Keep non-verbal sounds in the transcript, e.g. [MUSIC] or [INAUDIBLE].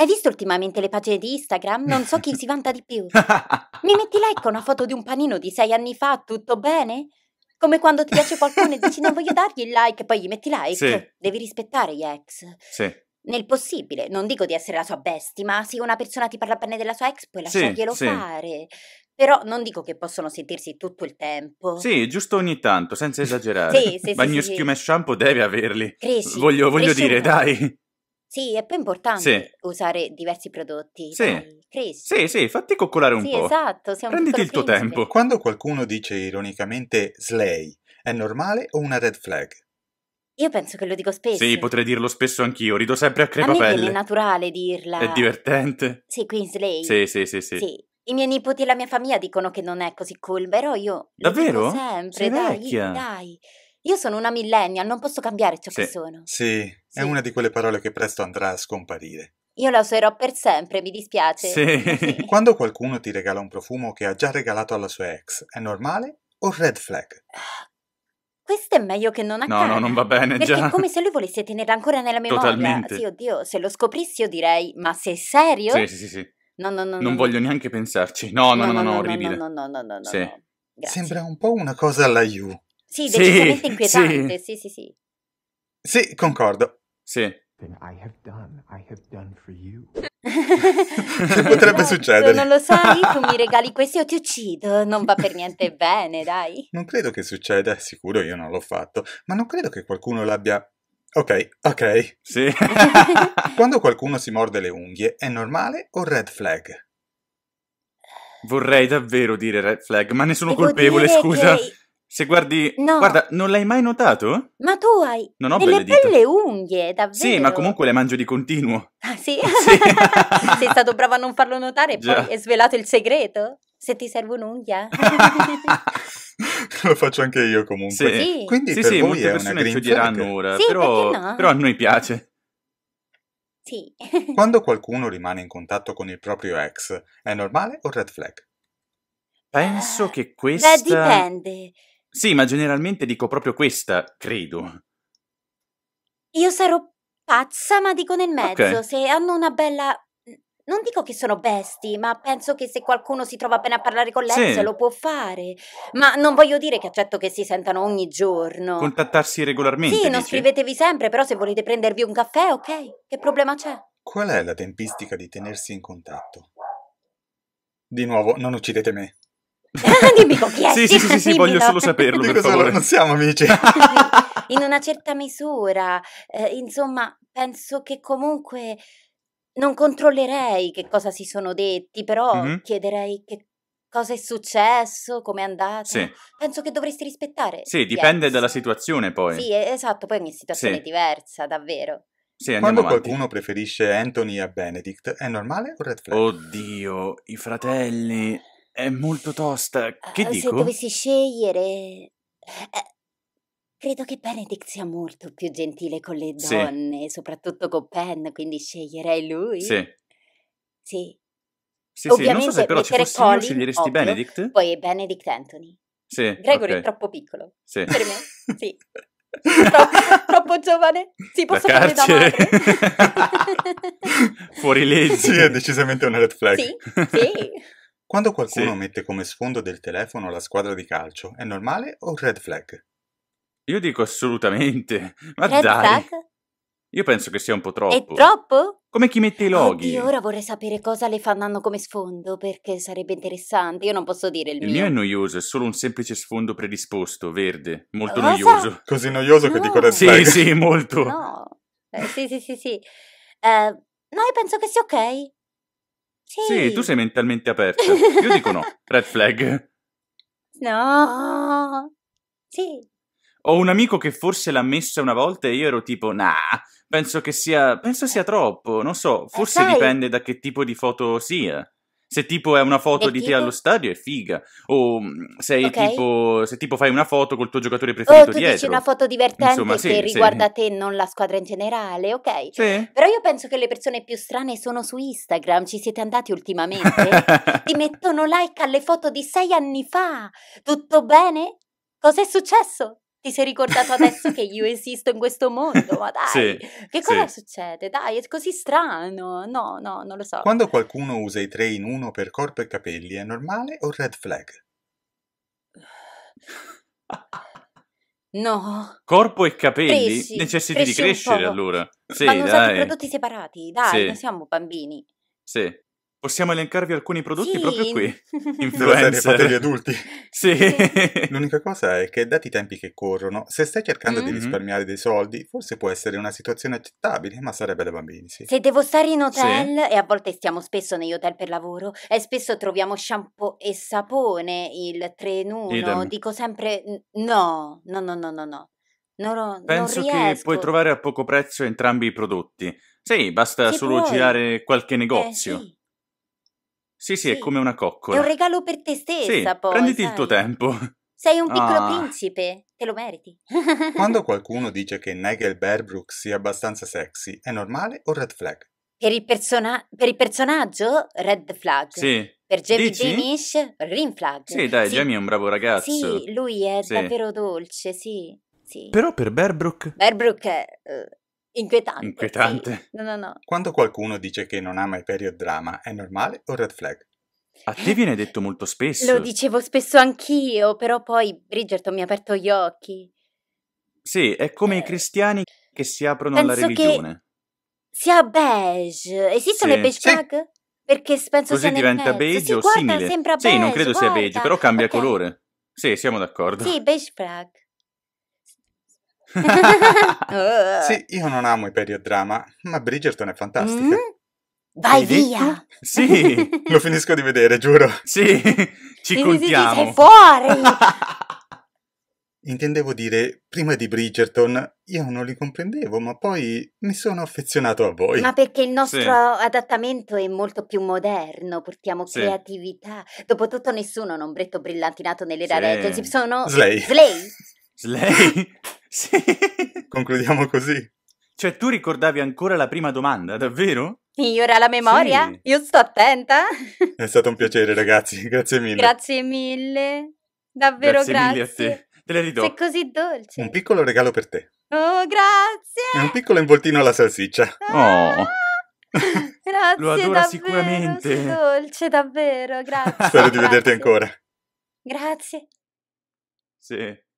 Hai visto ultimamente le pagine di Instagram? Non so chi si vanta di più. Mi metti like a una foto di un panino di sei anni fa, tutto bene? Come quando ti piace qualcuno e dici non voglio dargli il like e poi gli metti like. Sì. Devi rispettare gli ex. Sì. Nel possibile, non dico di essere la sua bestia, ma se una persona ti parla bene della sua ex, puoi lasciarglielo sì. fare. Però non dico che possono sentirsi tutto il tempo. Sì, giusto ogni tanto, senza esagerare. sì, sì, Bagno sì, schiuma e shampoo devi averli. Cresci. Voglio, voglio dire, uno. dai. Sì, è più importante sì. usare diversi prodotti. Sì. Dai, sì, sì, fatti coccolare un sì, po'. Esatto, Prenditi il tuo tempo. Quando qualcuno dice ironicamente slay, è normale o una red flag? Io penso che lo dico spesso. Sì, potrei dirlo spesso anch'io, rido sempre a crepapelle. A è naturale dirla. È divertente. Sì, qui in slay. Sì, sì, sì, sì, sì. I miei nipoti e la mia famiglia dicono che non è così cool, però io Davvero? sempre, Sei dai, vecchia. dai. Io sono una millennial, non posso cambiare ciò sì, che sono. Sì, sì, è una di quelle parole che presto andrà a scomparire. Io la userò per sempre, mi dispiace. Sì. [LAUGHS] [LAUGHS] Quando qualcuno ti regala un profumo che ha già regalato alla sua ex, è normale o red flag? Ah, questo è meglio che non accada. No, no, non va bene perché già. è come se lui volesse tenerla ancora nella memoria. Totalmente. Sì, oddio, se lo scoprissi io direi, ma sei serio? Sì, sì, sì. sì. No, no, no. Non no, voglio neanche pensarci. No, no, no, no, no, no orribile. No, no, no, no, no, sì. no. Grazie. Sembra un po' una cosa alla You. Sì, decisamente sì, inquietante, sì. sì, sì, sì. Sì, concordo. Sì. I have done, I have done for you. [LAUGHS] che potrebbe no, eh, succedere? Non lo sai, tu mi regali questo o ti uccido. Non va per niente [LAUGHS] bene, dai. Non credo che succeda, sicuro io non l'ho fatto, ma non credo che qualcuno l'abbia. Ok, ok. Sì. [LAUGHS] Quando qualcuno si morde le unghie, è normale o red flag? Vorrei davvero dire red flag, ma ne sono Devo colpevole, scusa. Che se guardi... No. Guarda, non l'hai mai notato? Ma tu hai... Non ho delle belle, belle unghie, davvero. Sì, ma comunque le mangio di continuo. Ah, sì? [LAUGHS] sì. [LAUGHS] Sei stato bravo a non farlo notare e poi hai svelato il segreto? Se ti serve un'unghia? [LAUGHS] Lo faccio anche io comunque. Sì, Quindi sì, per sì, molte persone ci odieranno ora, sì, però, no? però a noi piace. Sì. Quando qualcuno rimane in contatto con il proprio ex, è normale o red flag? Ah, Penso che questa... Beh, dipende. Sì, ma generalmente dico proprio questa, credo. Io sarò pazza, ma dico nel mezzo. Okay. Se hanno una bella... Non dico che sono besti, ma penso che se qualcuno si trova bene a parlare con Lenz sì. lo può fare. Ma non voglio dire che accetto che si sentano ogni giorno. Contattarsi regolarmente. Sì, dici? non scrivetevi sempre, però se volete prendervi un caffè, ok. Che problema c'è? Qual è la tempistica di tenersi in contatto? Di nuovo, non uccidete me. [LAUGHS] Dimmico chi è. Sì, sì, sì, sì, sì voglio solo saperlo. Dico favore. non siamo amici. [LAUGHS] In una certa misura, eh, insomma, penso che comunque non controllerei che cosa si sono detti, però mm-hmm. chiederei che cosa è successo, come è andata. Sì. Penso che dovresti rispettare. Sì, dipende yes. dalla situazione poi. Sì, esatto, poi ogni situazione sì. è diversa, davvero. Sì, Quando avanti. qualcuno preferisce Anthony a Benedict, è normale o red flag? Oddio, i fratelli è molto tosta. Eh, che dico? Se dovessi scegliere... Eh, credo che Benedict sia molto più gentile con le donne, sì. soprattutto con Penn, quindi sceglierei lui. Sì. Sì. Sì, Ovviamente, sì, non so se però ci fossi Colin, io sceglieresti ovvio, Benedict. Poi Benedict Anthony. Sì, Gregory okay. è troppo piccolo. Sì. Per me, sì. [LAUGHS] troppo, troppo, giovane. Sì, posso da farne da madre. [LAUGHS] Fuori legge. Sì, è decisamente una red flag. Sì, sì. Quando qualcuno sì. mette come sfondo del telefono la squadra di calcio, è normale o red flag? Io dico assolutamente. [LAUGHS] Ma red dai. flag? Io penso che sia un po' troppo. È troppo? Come chi mette i loghi. Io ora vorrei sapere cosa le fanno come sfondo, perché sarebbe interessante. Io non posso dire il, il mio. Il mio è noioso, è solo un semplice sfondo predisposto, verde. Molto cosa? noioso. Così noioso no. che dico red flag. Sì, sì, molto. No. Eh, sì, sì, sì, sì. Uh, no, io penso che sia ok. Sì. sì, tu sei mentalmente aperta. Io dico no. [LAUGHS] Red flag. No. Sì. Ho un amico che forse l'ha messa una volta e io ero tipo, nah, penso che sia, penso sia troppo, non so, forse eh, dipende da che tipo di foto sia. Se tipo è una foto del di tipo? te allo stadio è figa. O mm, se, okay. tipo, se tipo fai una foto col tuo giocatore oh, preferito oh, tu dietro. Dici una foto divertente Insomma, sì, che riguarda te e non la squadra in generale, ok? Sì. Però io penso che le persone più strane sono su Instagram, ci siete andati ultimamente? [LAUGHS] Ti mettono like alle foto di sei anni fa. Tutto bene? Cos'è successo? ti sei ricordato adesso che io [LAUGHS] esisto in questo mondo, ma dai, sì, che cosa sì. succede? Dai, è così strano, no, no, non lo so. Quando qualcuno usa i tre in uno per corpo e capelli, è normale o red flag? No. Corpo e capelli? Cresci, Necessiti cresci di crescere allora. Sì, Vanno dai. usati prodotti separati, dai, sì. non siamo bambini. Sì. Possiamo elencarvi alcuni prodotti sì. proprio qui. [LAUGHS] Influencer. Della gli adulti. [LAUGHS] Sì. L'unica cosa è che, dati i tempi che corrono, se stai cercando mm-hmm. di risparmiare dei soldi, forse può essere una situazione accettabile, ma sarebbe da bambini, sì. Se devo stare in hotel, sì. e a volte stiamo spesso negli hotel per lavoro, e spesso troviamo shampoo e sapone, il 3 in 1, Idem. dico sempre no, no, no, no, no, no. No, no, Penso che puoi trovare a poco prezzo entrambi i prodotti. Sì, basta che solo puoi. girare qualche eh, negozio. Eh, sì. Sì, sì, è come una coccola. È un regalo per te stessa, sì, poi. Prenditi sai. il tuo tempo. Sei un piccolo ah. principe, te lo meriti. Quando [LAUGHS] qualcuno dice che Nigel Bearbrook sia abbastanza sexy, è normale o red flag? Per il, persona- per il personaggio, red flag. Sì. Per Jamie Danish, ring flag. Sì, dai, sì. Jamie è un bravo ragazzo. Sì, lui è sì. davvero dolce, sì. Sì. Però per Bearbrook... Bearbrook è, eh, Inquietante. Inquietante. Sì. No, no, no. Quando qualcuno dice che non ama i period drama, è normale o red flag? A te viene detto molto spesso. Lo dicevo spesso anch'io, però poi Bridgerton mi ha aperto gli occhi. Sì, è come eh. i cristiani che si aprono penso alla religione. Sia beige. Esistono sì. le beige sì. flag? Perché penso Così diventa beige sì, o guarda, simile. sì, beige, non credo guarda. sia beige, però cambia okay. colore. Sì, siamo d'accordo. Sì, beige flag. [LAUGHS] sì, io non amo i period drama, ma Bridgerton è fantastica. Mm? Vai Vedi? via! [LAUGHS] Sì, lo finisco di vedere, giuro. Sì, [LAUGHS] ci sì, contiamo. Sì, fuori! Intendevo dire, prima di Bridgerton io non li comprendevo, ma poi mi sono affezionato a voi. Ma perché il nostro sì. adattamento è molto più moderno, portiamo sì. creatività. Dopotutto nessuno ha un ombretto brillantinato nelle sì. Regency, sono... Slay! Slay! Slay! Sì. [LAUGHS] Concludiamo così. Cioè, tu ricordavi ancora la prima domanda, davvero? Migliora la memoria? Sì. Io sto attenta. È stato un piacere, ragazzi. [LAUGHS] Grazie mille. Grazie mille. Davvero grazie. Grazie mille a te. Te le ridò. Sei così dolce. Un piccolo regalo per te. Oh, grazie. E un piccolo involtino alla salsiccia. Ah. Oh. [LAUGHS] grazie. Lo adora davvero, sicuramente. Sei dolce, davvero. Grazie. Spero di vederti ancora. Grazie. Sì.